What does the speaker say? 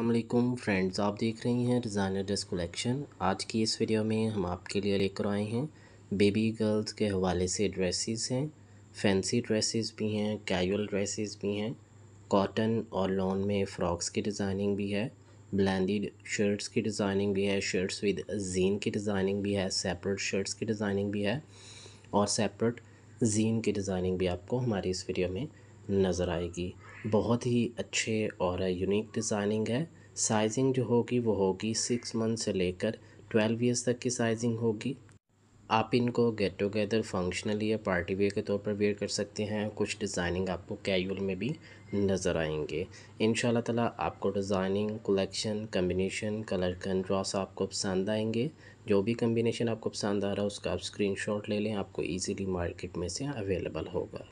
अल्लाम फ्रेंड्स आप देख रही हैं डिज़ाइनर ड्रेस कलेक्शन आज की इस वीडियो में हम आपके लिए लेकर आए हैं बेबी गर्ल्स के हवाले से ड्रेसेस हैं फैंसी ड्रेसेस भी हैं कैजुअल ड्रेसेस भी हैं कॉटन और लॉन में फ़्रॉक्स की डिज़ाइनिंग भी है ब्लैंडेड शर्ट्स की डिज़ाइनिंग भी है शर्ट्स विद जीन की डिज़ाइनिंग भी है सेपरेट शर्ट्स की डिज़ाइनिंग भी है और सेपरेट जीन की डिज़ाइनिंग भी आपको हमारी इस वीडियो में नज़र आएगी बहुत ही अच्छे और यूनिक डिज़ाइनिंग है साइजिंग जो होगी वो होगी सिक्स मंथ से लेकर ट्वेल्व ईयर्स तक की साइजिंग होगी आप इनको गेट टुगेदर फंक्शनली या पार्टी वेयर के तौर पर वेयर कर सकते हैं कुछ डिज़ाइनिंग आपको कैजुअल में भी नज़र आएंगे इन ताला आपको designing collection combination colour contrast आपको पसंद आएंगे जो भी कम्बिनेशन आपको पसंद आ रहा है उसका आप स्क्रीनशॉट ले लें आपको इजीली मार्केट में से अवेलेबल होगा